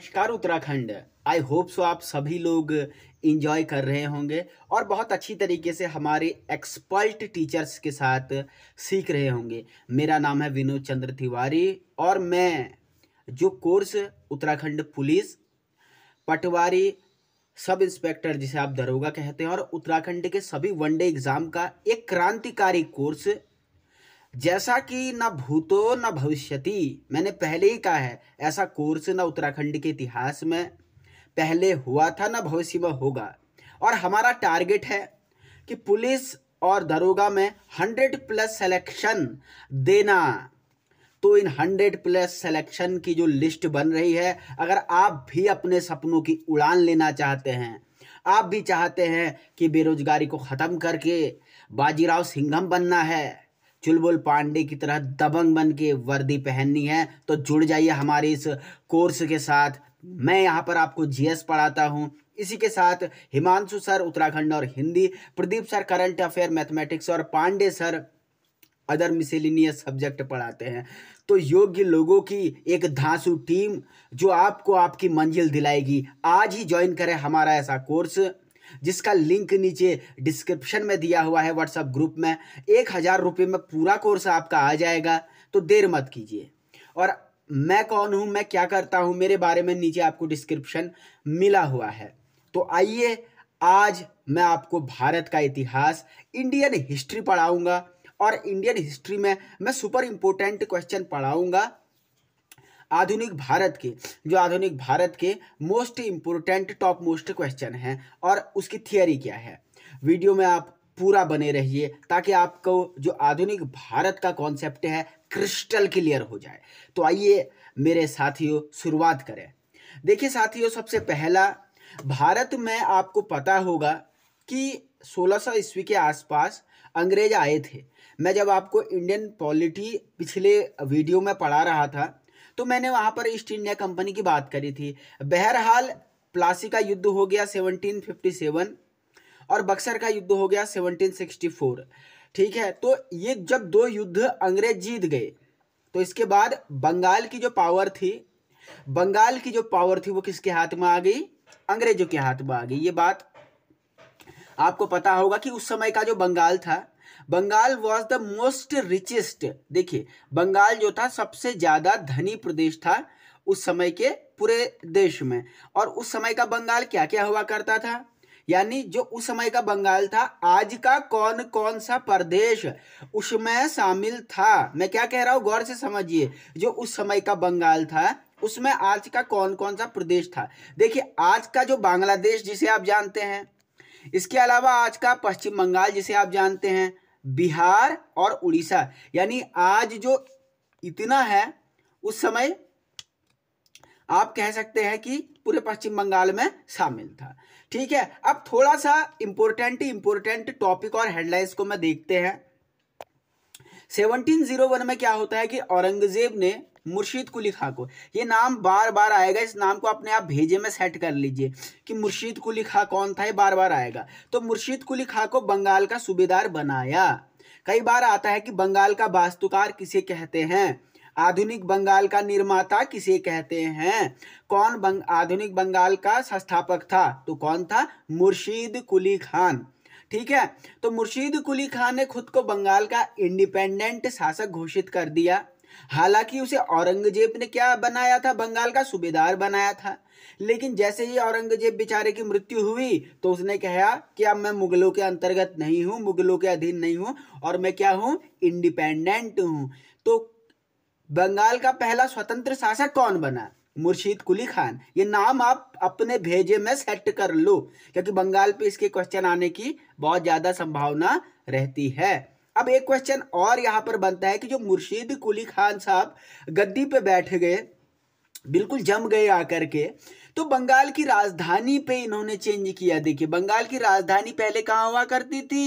नमस्कार Uttarakhand I hope so आप सभी लोग इंजॉय कर रहे होंगे और बहुत अच्छी तरीके से हमारे एक्सपर्ट टीचर्स के साथ सीख रहे होंगे मेरा नाम है विनोद चंद्र तिवारी और मैं जो कोर्स उत्तराखंड पुलिस पटवारी सब इंस्पेक्टर जिसे आप दरोगा कहते हैं और उत्तराखंड के सभी वनडे एग्ज़ाम का एक क्रांतिकारी कोर्स जैसा कि न भूतो न भविष्यति मैंने पहले ही कहा है ऐसा कोर्स न उत्तराखंड के इतिहास में पहले हुआ था न भविष्य में होगा और हमारा टारगेट है कि पुलिस और दरोगा में हंड्रेड प्लस सेलेक्शन देना तो इन हंड्रेड प्लस सेलेक्शन की जो लिस्ट बन रही है अगर आप भी अपने सपनों की उड़ान लेना चाहते हैं आप भी चाहते हैं कि बेरोजगारी को ख़त्म करके बाजीराव सिंघम बनना है चुलबुल पांडे की तरह दबंग बन के वर्दी पहननी है तो जुड़ जाइए हमारे इस कोर्स के साथ मैं यहाँ पर आपको जीएस पढ़ाता हूँ इसी के साथ हिमांशु सर उत्तराखंड और Hindi Pradeep sir current affair mathematics और Pandey sir other miscellaneous subject पढ़ाते हैं तो योग्य लोगों की एक धांसू टीम जो आपको आपकी मंजिल दिलाएगी आज ही ज्वाइन करें हमारा ऐसा कोर्स जिसका लिंक नीचे डिस्क्रिप्शन में दिया हुआ है व्हाट्सएप ग्रुप में एक हज़ार रुपये में पूरा कोर्स आपका आ जाएगा तो देर मत कीजिए और मैं कौन हूँ मैं क्या करता हूँ मेरे बारे में नीचे आपको डिस्क्रिप्शन मिला हुआ है तो आइए आज मैं आपको भारत का इतिहास इंडियन हिस्ट्री पढ़ाऊँगा और इंडियन हिस्ट्री में मैं सुपर इम्पोर्टेंट क्वेश्चन पढ़ाऊँगा आधुनिक भारत के जो आधुनिक भारत के most important top most question हैं और उसकी थियोरी क्या है वीडियो में आप पूरा बने रहिए ताकि आपको जो आधुनिक भारत का कॉन्सेप्ट है क्रिस्टल क्लियर हो जाए तो आइए मेरे साथियों शुरुआत करें देखिए साथियों सबसे पहला भारत में आपको पता होगा कि 1600 ईस्वी के आसपास अंग्रेज आए थे मैं जब आपको इंडियन पॉलिटी पिछले वीडियो में पढ़ा रहा था तो मैंने वहां पर ईस्ट इंडिया कंपनी की बात करी थी बहरहाल प्लासी का युद्ध हो गया 1757 और बक्सर का युद्ध हो गया 1764 ठीक है तो ये जब दो युद्ध अंग्रेज जीत गए तो इसके बाद बंगाल की जो पावर थी बंगाल की जो पावर थी वो किसके हाथ में आ गई अंग्रेजों के हाथ में आ गई ये बात आपको पता होगा कि उस समय का जो बंगाल था Bengal was the most richest देखिए बंगाल जो था सबसे ज़्यादा धनी प्रदेश था उस समय के पूरे देश में और उस समय का बंगाल क्या क्या हुआ करता था यानी जो उस समय का बंगाल था आज का कौन कौन सा प्रदेश उसमें शामिल था मैं क्या कह रहा हूं गौर से समझिए जो उस समय का बंगाल था उसमें आज का कौन कौन सा प्रदेश था देखिए आज का जो बांग्लादेश जिसे आप जानते हैं इसके अलावा आज का पश्चिम बंगाल जिसे आप जानते हैं बिहार और उड़ीसा यानी आज जो इतना है उस समय आप कह सकते हैं कि पूरे पश्चिम बंगाल में शामिल था ठीक है अब थोड़ा सा इंपोर्टेंट इंपोर्टेंट टॉपिक और हेडलाइंस को मैं देखते हैं 1701 में क्या होता है कि औरंगजेब ने मुर्शीद कुली खां को ये नाम बार बार आएगा इस नाम को अपने आप भेजे में सेट कर लीजिए कि मुर्शीद कुली खां कौन था ये बार बार आएगा तो मुर्शीद कुली खां को बंगाल का सूबेदार बनाया कई बार आता है कि बंगाल का वास्तुकार किसे कहते हैं आधुनिक बंगाल का निर्माता किसे कहते हैं कौन बंग, आधुनिक बंगाल का संस्थापक था तो कौन था मुर्शीद कुली खान ठीक है तो मुर्शीद कुली खान ने खुद को बंगाल का इंडिपेंडेंट शासक घोषित कर दिया हालांकि उसे औरंगजेब ने क्या बनाया था बंगाल का सूबेदार बनाया था लेकिन जैसे ही औरंगजेब बेचारे की मृत्यु हुई तो उसने कहा कि अब मैं मुगलों के अंतर्गत नहीं हूं मुगलों के अधीन नहीं हूं और मैं क्या हूं इंडिपेंडेंट हूं तो बंगाल का पहला स्वतंत्र शासक कौन बना मुर्शीद कुली खान ये नाम आप अपने भेजे में सेट कर लो क्योंकि बंगाल पे इसके क्वेश्चन आने की बहुत ज़्यादा संभावना रहती है अब एक क्वेश्चन और यहां पर बनता है कि जो मुर्शीद कुली खान साहब गद्दी पे बैठ गए बिल्कुल जम गए आकर के तो बंगाल की राजधानी पे इन्होंने चेंज किया देखिए बंगाल की राजधानी पहले कहां हुआ करती थी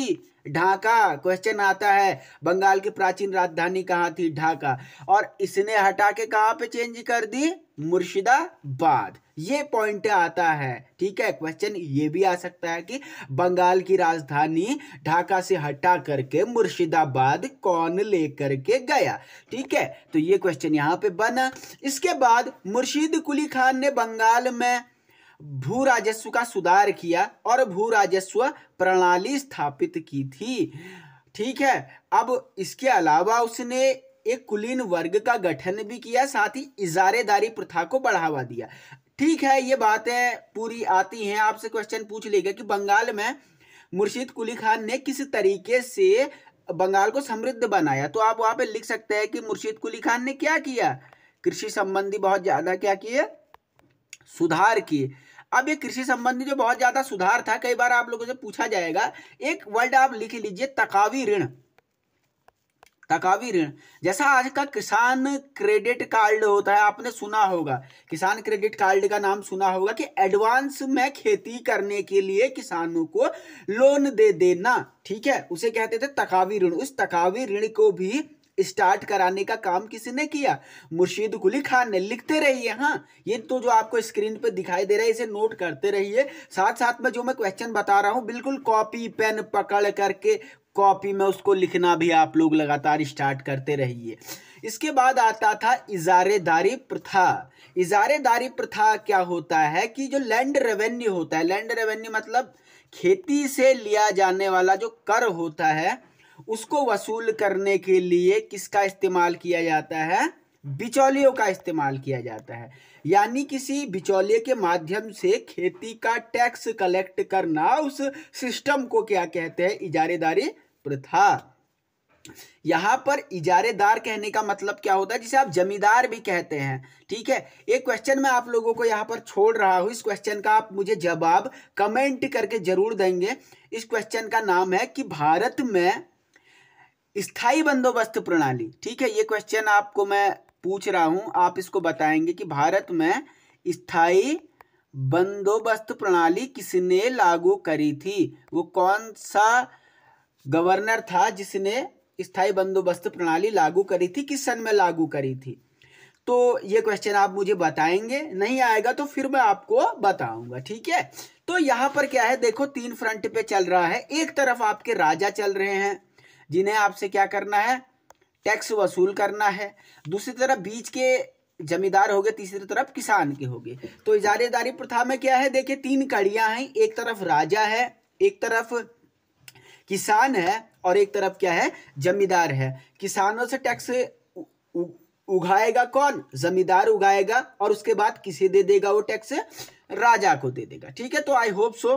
ढाका क्वेश्चन आता है बंगाल की प्राचीन राजधानी कहाँ थी ढाका और इसने हटा के कहाँ पे चेंज कर दी मुर्शिदाबाद ये पॉइंट आता है ठीक है क्वेश्चन ये भी आ सकता है कि बंगाल की राजधानी ढाका से हटा करके मुर्शिदाबाद कौन लेकर के गया ठीक है तो ये क्वेश्चन यहाँ पे बना इसके बाद मुर्शिद कुली खान ने बंगाल में भू राजस्व का सुधार किया और भू राजस्व प्रणाली स्थापित की थी ठीक है अब इसके अलावा उसने एक कुलीन वर्ग का गठन भी किया साथ ही इजारेदारी प्रथा को बढ़ावा दिया ठीक है ये बातें पूरी आती हैं आपसे क्वेश्चन पूछ लेगा कि बंगाल में मुर्शीद कुली खान ने किस तरीके से बंगाल को समृद्ध बनाया तो आप वहां पे लिख सकते हैं कि मुर्शीद कुली खान ने क्या किया कृषि संबंधी बहुत ज्यादा क्या किया सुधार किए अब ये कृषि संबंधी जो बहुत ज्यादा सुधार था कई बार आप लोगों से पूछा जाएगा एक वर्ड आप लिख लीजिए तकावी ऋण तकावी ऋण जैसा आज का किसान क्रेडिट कार्ड होता है आपने सुना होगा किसान क्रेडिट कार्ड का नाम सुना होगा कि एडवांस में खेती करने के लिए किसानों को लोन दे देना ठीक है उसे कहते थे तकावी ऋण उस तकावी ऋण को भी स्टार्ट कराने का काम किसी ने किया मुर्शीद गुली खान ने लिखते रहिए हाँ ये तो जो आपको स्क्रीन पर दिखाई दे रहा है इसे नोट करते रहिए साथ साथ में जो मैं क्वेश्चन बता रहा हूँ बिल्कुल कॉपी पेन पकड़ करके कॉपी में उसको लिखना भी आप लोग लगातार स्टार्ट करते रहिए इसके बाद आता था इजारेदारी प्रथा इजारेदारी प्रथा क्या होता है कि जो लैंड रेवेन्यू होता है लैंड रेवेन्यू मतलब खेती से लिया जाने वाला जो कर होता है उसको वसूल करने के लिए किसका इस्तेमाल किया जाता है बिचौलियों का इस्तेमाल किया जाता है यानी किसी बिचौलिए के माध्यम से खेती का टैक्स कलेक्ट करना उस सिस्टम को क्या कहते हैं इजारेदारी प्रथा यहां पर इजारेदार कहने का मतलब क्या होता है जिसे आप जमींदार भी कहते हैं ठीक है एक क्वेश्चन मैं आप लोगों को यहां पर छोड़ रहा हूं इस क्वेश्चन का आप मुझे जवाब कमेंट करके जरूर देंगे इस क्वेश्चन का नाम है कि भारत में स्थाई बंदोबस्त प्रणाली ठीक है ये क्वेश्चन आपको मैं पूछ रहा हूं आप इसको बताएंगे कि भारत में स्थाई बंदोबस्त प्रणाली किसने लागू करी थी वो कौन सा गवर्नर था जिसने स्थाई बंदोबस्त प्रणाली लागू करी थी किस सन में लागू करी थी तो ये क्वेश्चन आप मुझे बताएंगे नहीं आएगा तो फिर मैं आपको बताऊंगा ठीक है तो यहां पर क्या है देखो तीन फ्रंट पे चल रहा है एक तरफ आपके राजा चल रहे हैं जिन्हें आपसे क्या करना है टैक्स वसूल करना है दूसरी तरफ बीच के जमींदार हो गए तीसरी तरफ किसान के हो गए तो इजारेदारी प्रथा में क्या है देखिए तीन कड़ियां हैं एक तरफ राजा है एक तरफ किसान है और एक तरफ क्या है जमींदार है किसानों से टैक्स उगाएगा कौन जमींदार उगाएगा और उसके बाद किसे दे देगा वो टैक्स राजा को दे देगा ठीक है तो आई होप सो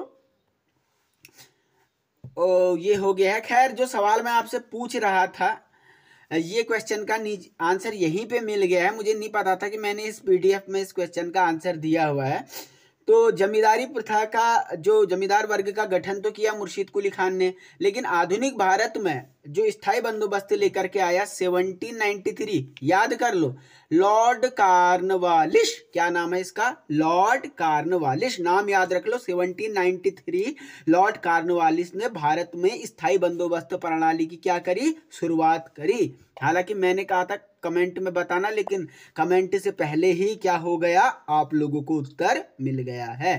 ओ, ये हो गया है खैर जो सवाल मैं आपसे पूछ रहा था ये क्वेश्चन का आंसर यहीं पे मिल गया है मुझे नहीं पता था कि मैंने इस पीडीएफ में इस क्वेश्चन का आंसर दिया हुआ है तो जमींदारी प्रथा का जो जमींदार वर्ग का गठन तो किया मुर्शीद कुली खान ने लेकिन आधुनिक भारत में जो स्थायी बंदोबस्त लेकर के आया 1793 याद कर लो लॉर्ड कार्नवालिश क्या नाम है इसका लॉर्ड कार्नवालिश नाम याद रख लो 1793 लॉर्ड कार्नवालिश ने भारत में स्थायी बंदोबस्त प्रणाली की क्या करी शुरुआत करी हालांकि मैंने कहा था कमेंट में बताना लेकिन कमेंट से पहले ही क्या हो गया आप लोगों को उत्तर मिल गया है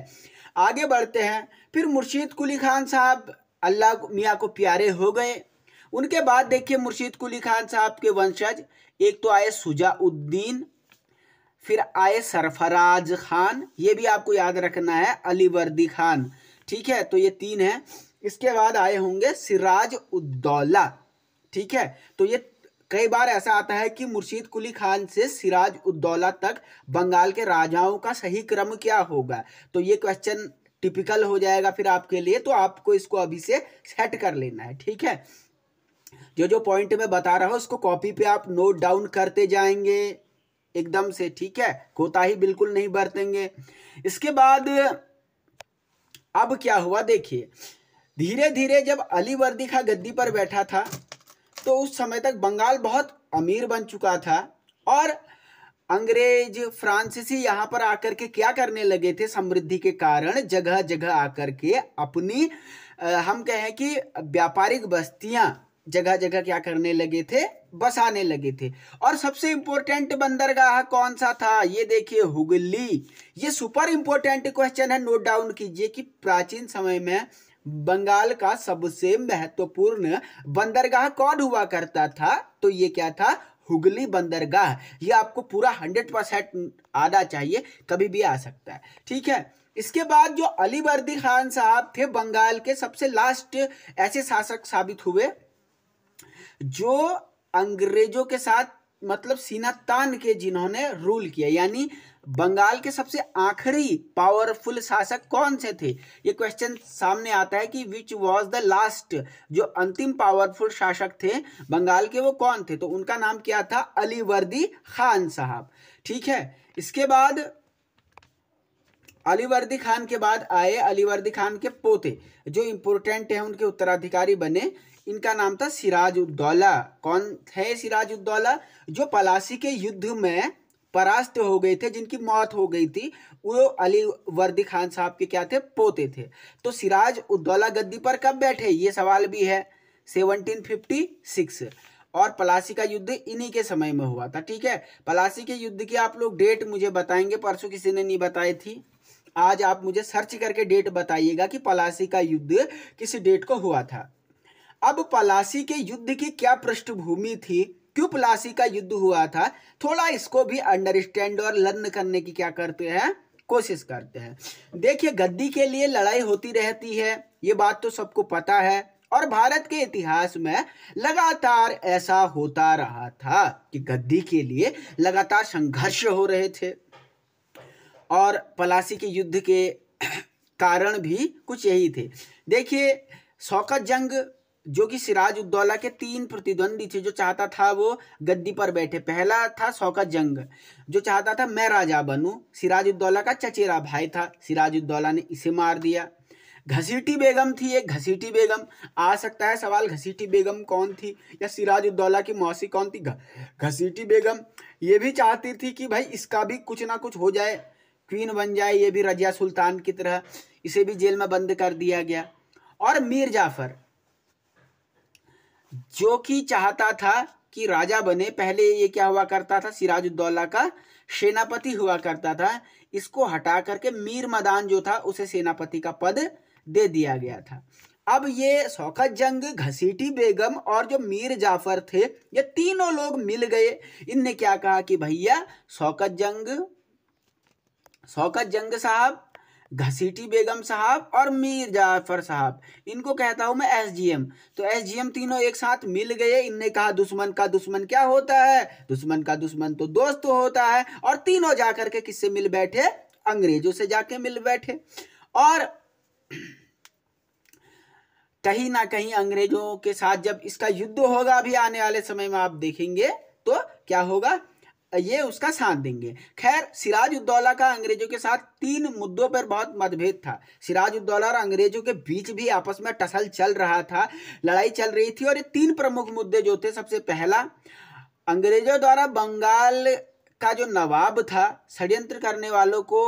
आगे बढ़ते हैं फिर मुर्शीद कुली खान साहब अल्लाह मियाँ को प्यारे हो गए उनके बाद देखिए मुर्शीद कुली खान साहब के वंशज एक तो आए सुजाउद्दीन फिर आए सरफराज खान ये भी आपको याद रखना है अलीवर्दी खान ठीक है तो ये तीन है इसके बाद आए होंगे सिराज उद्दौला ठीक है तो ये कई बार ऐसा आता है कि मुर्शीद कुली खान से सिराज उद्दौला तक बंगाल के राजाओं का सही क्रम क्या होगा तो ये क्वेश्चन टिपिकल हो जाएगा फिर आपके लिए तो आपको इसको अभी से सेट कर लेना है ठीक है जो जो पॉइंट मैं बता रहा हूँ उसको कॉपी पे आप नोट डाउन करते जाएंगे एकदम से ठीक है कोताही बिल्कुल नहीं बरतेंगे इसके बाद अब क्या हुआ देखिए धीरे धीरे जब अली वर्दी खा गद्दी पर बैठा था तो उस समय तक बंगाल बहुत अमीर बन चुका था और अंग्रेज फ्रांसीसी यहां पर आकर के क्या करने लगे थे समृद्धि के कारण जगह जगह आकर के अपनी हम कहें कि व्यापारिक बस्तियां जगह जगह क्या करने लगे थे बसाने लगे थे और सबसे इंपॉर्टेंट बंदरगाह कौन सा था ये देखिए हुगली ये सुपर इंपॉर्टेंट क्वेश्चन है नोट डाउन कीजिए कि प्राचीन समय में बंगाल का सबसे महत्वपूर्ण बंदरगाह कौन हुआ करता था तो ये क्या था हुगली बंदरगाह ये आपको पूरा हंड्रेड परसेंट आना चाहिए कभी भी आ सकता है ठीक है इसके बाद जो अली बर्दी खान साहब थे बंगाल के सबसे लास्ट ऐसे शासक साबित हुए जो अंग्रेजों के साथ मतलब सीना तान के जिन्होंने रूल किया यानी बंगाल के सबसे आखिरी पावरफुल शासक कौन से थे ये क्वेश्चन सामने आता है कि विच वॉज द लास्ट जो अंतिम पावरफुल शासक थे बंगाल के वो कौन थे तो उनका नाम क्या था अलीवर्दी खान साहब ठीक है इसके बाद अलीवर्दी खान के बाद आए अलीवर्दी खान के पोते जो इंपोर्टेंट है उनके उत्तराधिकारी बने इनका नाम था सिराज उद्दौला कौन है सिराज उद्दौला जो पलासी के युद्ध में परास्त हो गए थे जिनकी मौत हो गई थी वो अली वर्दी खान साहब के क्या थे पोते थे तो सिराज उद्दौला गद्दी पर कब बैठे ये सवाल भी है 1756 और पलासी का युद्ध इन्हीं के समय में हुआ था ठीक है पलासी के युद्ध की आप लोग डेट मुझे बताएंगे परसों किसी ने नहीं बताई थी आज आप मुझे सर्च करके डेट बताइएगा कि पलासी का युद्ध किस डेट को हुआ था अब पलासी के युद्ध की क्या पृष्ठभूमि थी क्यों पलासी का युद्ध हुआ था थोड़ा इसको भी अंडरस्टैंड और लर्न करने की क्या करते हैं कोशिश करते हैं देखिए गद्दी के लिए लड़ाई होती रहती है ये बात तो सबको पता है और भारत के इतिहास में लगातार ऐसा होता रहा था कि गद्दी के लिए लगातार संघर्ष हो रहे थे और पलासी के युद्ध के कारण भी कुछ यही थे देखिए शौकत जंग जो कि सिराज उद्दौला के तीन प्रतिद्वंदी थे जो चाहता था वो गद्दी पर बैठे पहला था शौकत जंग जो चाहता था मैं राजा बनू सिराज उद्दौला का चचेरा भाई था सिराज उद्दौला ने इसे मार दिया घसीटी बेगम थी एक घसीटी बेगम आ सकता है सवाल घसीटी बेगम कौन थी या सिराज उद्दौला की मौसी कौन थी घसीटी बेगम ये भी चाहती थी कि भाई इसका भी कुछ ना कुछ हो जाए क्वीन बन जाए ये भी रजिया सुल्तान की तरह इसे भी जेल में बंद कर दिया गया और मीर जाफर जो कि चाहता था कि राजा बने पहले ये क्या हुआ करता था सिराजुद्दौला का सेनापति हुआ करता था इसको हटा करके मीर मदान जो था उसे सेनापति का पद दे दिया गया था अब ये शौकत जंग घसीटी बेगम और जो मीर जाफर थे ये तीनों लोग मिल गए इनने क्या कहा कि भैया शौकत जंग शौकत जंग साहब घसीटी बेगम साहब और मीर जाफर साहब इनको कहता हूं मैं एसजीएम तो एसजीएम तीनों एक साथ मिल गए इनने कहा दुश्मन का दुश्मन क्या होता है दुश्मन का दुश्मन तो दोस्त होता है और तीनों जाकर के किससे मिल बैठे अंग्रेजों से जाके मिल बैठे और कहीं ना कहीं अंग्रेजों के साथ जब इसका युद्ध होगा अभी आने वाले समय में आप देखेंगे तो क्या होगा ये उसका साथ देंगे खैर सिराज उद्दौला का अंग्रेजों के साथ तीन मुद्दों पर बहुत मतभेद था सिराज उद्दौला और अंग्रेजों के बीच भी आपस में टसल चल रहा था लड़ाई चल रही थी और ये तीन प्रमुख मुद्दे जो थे सबसे पहला अंग्रेजों द्वारा बंगाल का जो नवाब था षड्यंत्र करने वालों को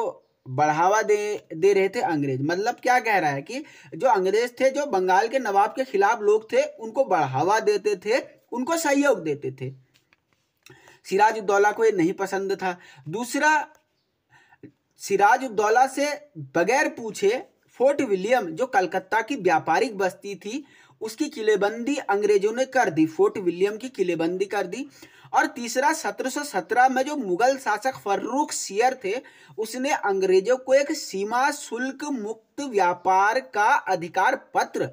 बढ़ावा दे दे रहे थे अंग्रेज मतलब क्या कह रहा है कि जो अंग्रेज थे जो बंगाल के नवाब के खिलाफ लोग थे उनको बढ़ावा देते थे उनको सहयोग देते थे सिराज उद्दौला को ये नहीं पसंद था दूसरा सिराज उद्दौला से बगैर पूछे फोर्ट विलियम जो कलकत्ता की व्यापारिक बस्ती थी उसकी किलेबंदी अंग्रेजों ने कर दी फोर्ट विलियम की किलेबंदी कर दी और तीसरा 1717 में जो मुगल शासक फर्रुख सियर थे उसने अंग्रेजों को एक सीमा शुल्क मुक्त व्यापार का अधिकार पत्र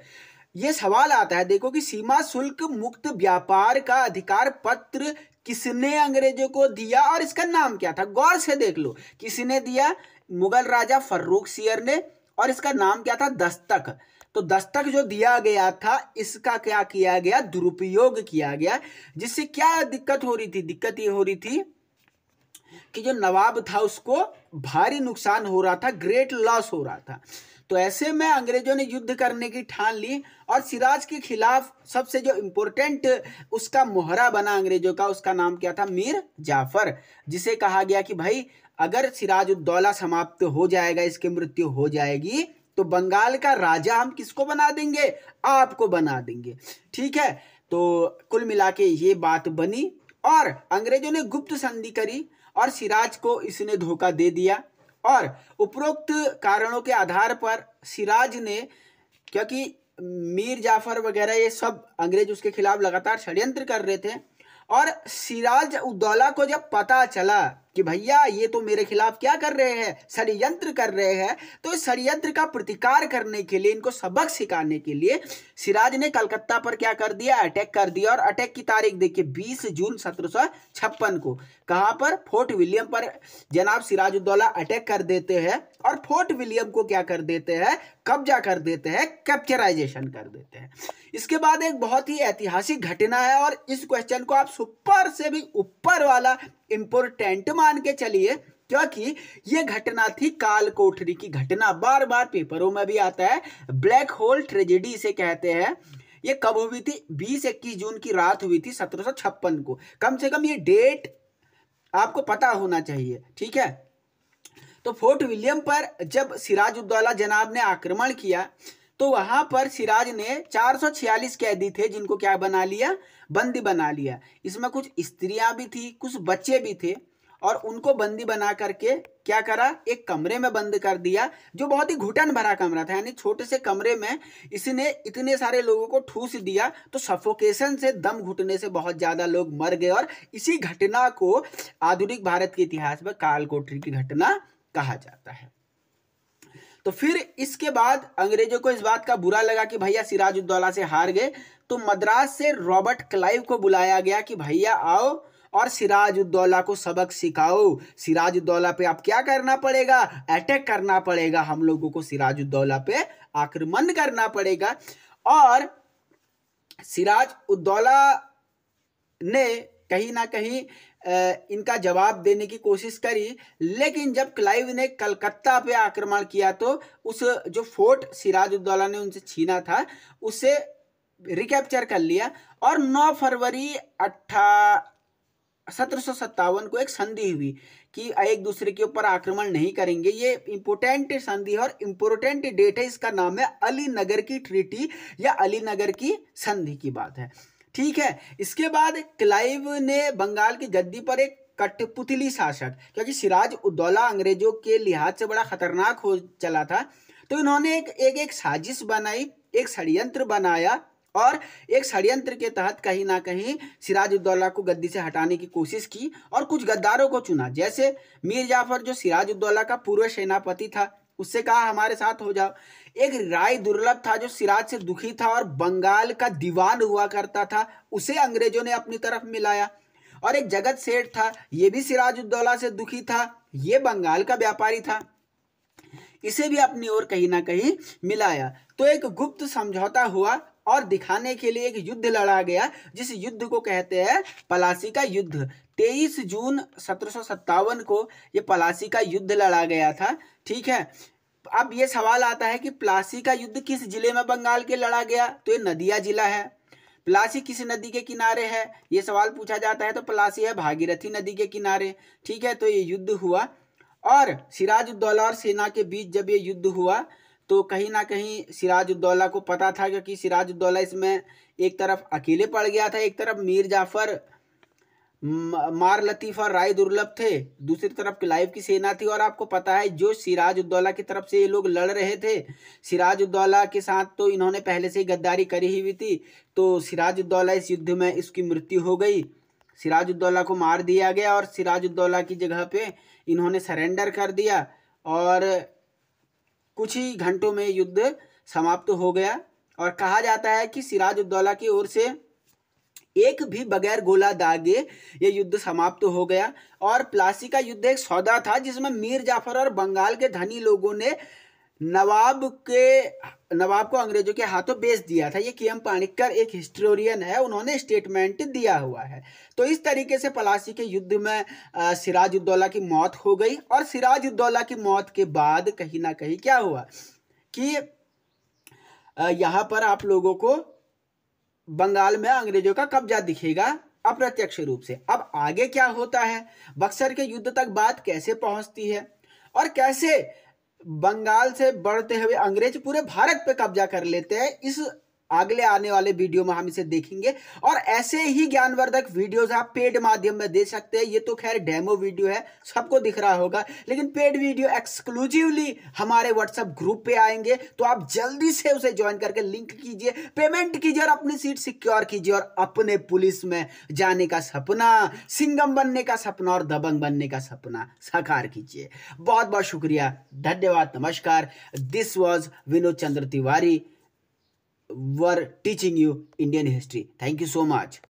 ये सवाल आता है देखो कि सीमा शुल्क मुक्त व्यापार का अधिकार पत्र किसने अंग्रेजों को दिया और इसका नाम क्या था गौर से देख लो किसने दिया मुगल राजा फर्रुख सियर ने और इसका नाम क्या था दस्तक तो दस्तक जो दिया गया था इसका क्या किया गया दुरुपयोग किया गया जिससे क्या दिक्कत हो रही थी दिक्कत ये हो रही थी कि जो नवाब था उसको भारी नुकसान हो रहा था ग्रेट लॉस हो रहा था तो ऐसे में अंग्रेजों ने युद्ध करने की ठान ली और सिराज के खिलाफ सबसे जो इम्पोर्टेंट उसका मोहरा बना अंग्रेजों का उसका नाम क्या था मीर जाफर जिसे कहा गया कि भाई अगर सिराज उद्दौला समाप्त हो जाएगा इसकी मृत्यु हो जाएगी तो बंगाल का राजा हम किसको बना देंगे आपको बना देंगे ठीक है तो कुल मिला के ये बात बनी और अंग्रेजों ने गुप्त संधि करी और सिराज को इसने धोखा दे दिया और उपरोक्त कारणों के आधार पर सिराज ने क्योंकि मीर जाफर वगैरह ये सब अंग्रेज उसके खिलाफ लगातार षड्यंत्र कर रहे थे और सिराज उद्दौला को जब पता चला कि भैया ये तो मेरे खिलाफ क्या कर रहे हैं षडयंत्र कर रहे हैं तो इस षडयंत्र का प्रतिकार करने के लिए इनको सबक सिखाने के लिए सिराज ने कलकत्ता पर क्या कर दिया अटैक कर दिया और अटैक की तारीख देखिए 20 जून सत्रह को कहां पर फोर्ट विलियम पर जनाब सिराजुद्दौला अटैक कर देते हैं और फोर्ट विलियम को क्या कर देते हैं कब्जा कर देते हैं कैप्चराइजेशन कर देते हैं इसके बाद एक बहुत ही ऐतिहासिक घटना है और इस क्वेश्चन को आप सुपर से भी ऊपर वाला इंपोर्टेंट मान के चलिए क्योंकि यह घटना थी काल कोठरी की घटना बार बार पेपरों में भी आता है ब्लैक होल ट्रेजेडी इसे कहते हैं ये कब हुई थी बीस इक्कीस जून की रात हुई थी सत्रह को कम से कम ये डेट आपको पता होना चाहिए ठीक है तो फोर्ट विलियम पर जब सिराज उद्दौला जनाब ने आक्रमण किया तो वहां पर सिराज ने 446 कैदी थे जिनको क्या बना लिया बंदी बना लिया इसमें कुछ स्त्रियां भी थी कुछ बच्चे भी थे और उनको बंदी बना करके क्या करा एक कमरे में बंद कर दिया जो बहुत ही घुटन भरा कमरा था यानी छोटे से कमरे में इसने इतने सारे लोगों को ठूस दिया तो सफोकेशन से दम घुटने से बहुत ज़्यादा लोग मर गए और इसी घटना को आधुनिक भारत के इतिहास में कोठरी की घटना कहा जाता है तो फिर इसके बाद अंग्रेजों को इस बात का बुरा लगा कि भैया सिराजुद्दौला से हार गए तो मद्रास से रॉबर्ट क्लाइव को बुलाया गया कि भैया आओ और सिराजुद्दौला को सबक सिखाओ सिराजुद्दौला पे आप क्या करना पड़ेगा अटैक करना पड़ेगा हम लोगों को सिराजुद्दौला पे आक्रमण करना पड़ेगा और सिराज उद्दौला ने कहीं ना कहीं इनका जवाब देने की कोशिश करी लेकिन जब क्लाइव ने कलकत्ता पे आक्रमण किया तो उस जो फोर्ट सिराजुद्दौला ने उनसे छीना था उसे रिकैप्चर कर लिया और 9 फरवरी अट्ठा सत्रह को एक संधि हुई कि एक दूसरे के ऊपर आक्रमण नहीं करेंगे ये इंपोर्टेंट संधि है और इम्पोर्टेंट डेट है इसका नाम है अली नगर की ट्रीटी या अली नगर की संधि की बात है ठीक है इसके बाद क्लाइव ने बंगाल की गद्दी पर एक कठपुतली शासक क्योंकि सिराज उद्दौला अंग्रेजों के लिहाज से बड़ा खतरनाक हो चला था तो इन्होंने एक एक, एक साजिश बनाई एक षड्यंत्र बनाया और एक षड्यंत्र के तहत कहीं ना कहीं सिराज उद्दौला को गद्दी से हटाने की कोशिश की और कुछ गद्दारों को चुना जैसे मीर जाफर जो सिराज उद्दौला का पूर्व सेनापति था उससे कहा हमारे साथ हो जाओ एक राय दुर्लभ था जो सिराज से दुखी था और बंगाल का दीवान हुआ करता था उसे अंग्रेजों ने अपनी तरफ मिलाया और एक जगत सेठ था यह भी सिराज उद्दौला से दुखी था ये बंगाल का व्यापारी था इसे भी अपनी ओर कहीं ना कहीं मिलाया तो एक गुप्त समझौता हुआ और दिखाने के लिए एक युद्ध लड़ा गया जिस युद्ध को कहते हैं पलासी का युद्ध 23 जून सत्रह को यह पलासी का युद्ध लड़ा गया था ठीक है अब ये सवाल आता है कि प्लासी का युद्ध किस जिले में बंगाल के लड़ा गया तो ये नदिया जिला है प्लासी किस नदी के किनारे है ये सवाल पूछा जाता है तो प्लासी है भागीरथी नदी के किनारे ठीक है तो ये युद्ध हुआ और सिराजुद्दौला और सेना के बीच जब ये युद्ध हुआ तो कहीं ना कहीं सिराजुद्दौला को पता था क्योंकि सिराजुद्दौला इसमें एक तरफ अकेले पड़ गया था एक तरफ मीर जाफर मार लतीफ़ा राय दुर्लभ थे दूसरी तरफ क्लाइव की सेना थी और आपको पता है जो सिराज उद्दौला की तरफ से ये लोग लड़ रहे थे सिराज उद्दौला के साथ तो इन्होंने पहले से ही गद्दारी करी ही हुई थी तो सिराज उद्दौला इस युद्ध में इसकी मृत्यु हो गई सिराज उद्दौला को मार दिया गया और सिराज उद्दौला की जगह पे इन्होंने सरेंडर कर दिया और कुछ ही घंटों में युद्ध समाप्त हो गया और कहा जाता है कि सिराज उद्दौला की ओर से एक भी बगैर गोला दागे ये युद्ध समाप्त तो हो गया और प्लासी का युद्ध एक सौदा था जिसमें मीर जाफर और बंगाल के धनी लोगों ने नवाब के नवाब को अंग्रेजों के हाथों बेच दिया था ये के एम पाणिकर एक हिस्टोरियन है उन्होंने स्टेटमेंट दिया हुआ है तो इस तरीके से पलासी के युद्ध में सिराज उद्दौला की मौत हो गई और सिराज उद्दौला की मौत के बाद कहीं ना कहीं क्या हुआ कि यहाँ पर आप लोगों को बंगाल में अंग्रेजों का कब्जा दिखेगा अप्रत्यक्ष रूप से अब आगे क्या होता है बक्सर के युद्ध तक बात कैसे पहुंचती है और कैसे बंगाल से बढ़ते हुए अंग्रेज पूरे भारत पे कब्जा कर लेते हैं इस अगले आने वाले वीडियो में हम इसे देखेंगे और ऐसे ही ज्ञानवर्धक वीडियोस आप पेड माध्यम में दे सकते हैं ये तो खैर डेमो वीडियो है सबको दिख रहा होगा लेकिन पेड वीडियो एक्सक्लूसिवली हमारे व्हाट्सएप ग्रुप पे आएंगे तो आप जल्दी से उसे ज्वाइन करके लिंक कीजिए पेमेंट कीजिए और अपनी सीट सिक्योर कीजिए और अपने पुलिस में जाने का सपना सिंगम बनने का सपना और दबंग बनने का सपना साकार कीजिए बहुत बहुत शुक्रिया धन्यवाद नमस्कार this was Vinod Chandra Tiwari were teaching you Indian history. Thank you so much.